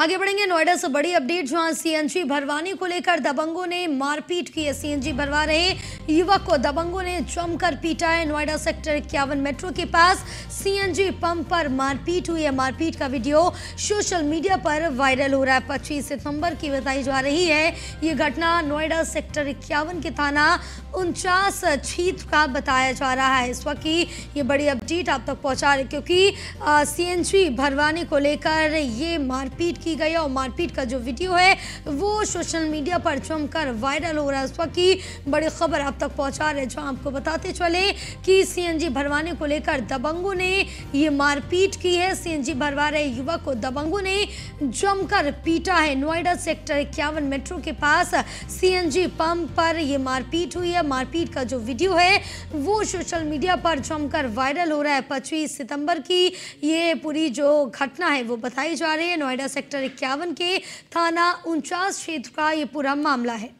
आगे बढ़ेंगे नोएडा से बड़ी अपडेट जहां सीएनजी भरवाने को लेकर दबंगों ने मारपीट की है सीएनजी भरवा रहे युवक को दबंगों ने जमकर पीटा है नोएडा सेक्टर इक्यावन मेट्रो के पास सीएनजी पंप पर मारपीट हुई है मारपीट का वीडियो सोशल मीडिया पर वायरल हो रहा है पच्चीस सितंबर की बताई जा रही है ये घटना नोएडा सेक्टर इक्यावन के थाना उनचास छीत का बताया जा रहा है इस वक्त की ये बड़ी अपडेट आप तक पहुंचा रही क्योंकि सीएनजी भरवाने को लेकर ये मारपीट की गई और मारपीट का जो वीडियो है वो सोशल मीडिया पर जमकर वायरल हो रहा है इस वक्त की बड़ी खबर आप तक पहुंचा रहे जो आपको बताते चले कि सीएनजी भरवाने को लेकर दबंगों ने ये मारपीट की है सीएनजी भरवा रहे युवक को दबंगों ने जमकर पीटा है नोएडा सेक्टर इक्यावन मेट्रो के पास सीएनजी पंप पर यह मारपीट हुई है मारपीट का जो वीडियो है वो सोशल मीडिया पर जमकर वायरल हो रहा है पच्चीस सितंबर की ये पूरी जो घटना है वो बताई जा रही है नोएडा सेक्टर इक्यावन के थाना उनचास क्षेत्र का ये पूरा मामला है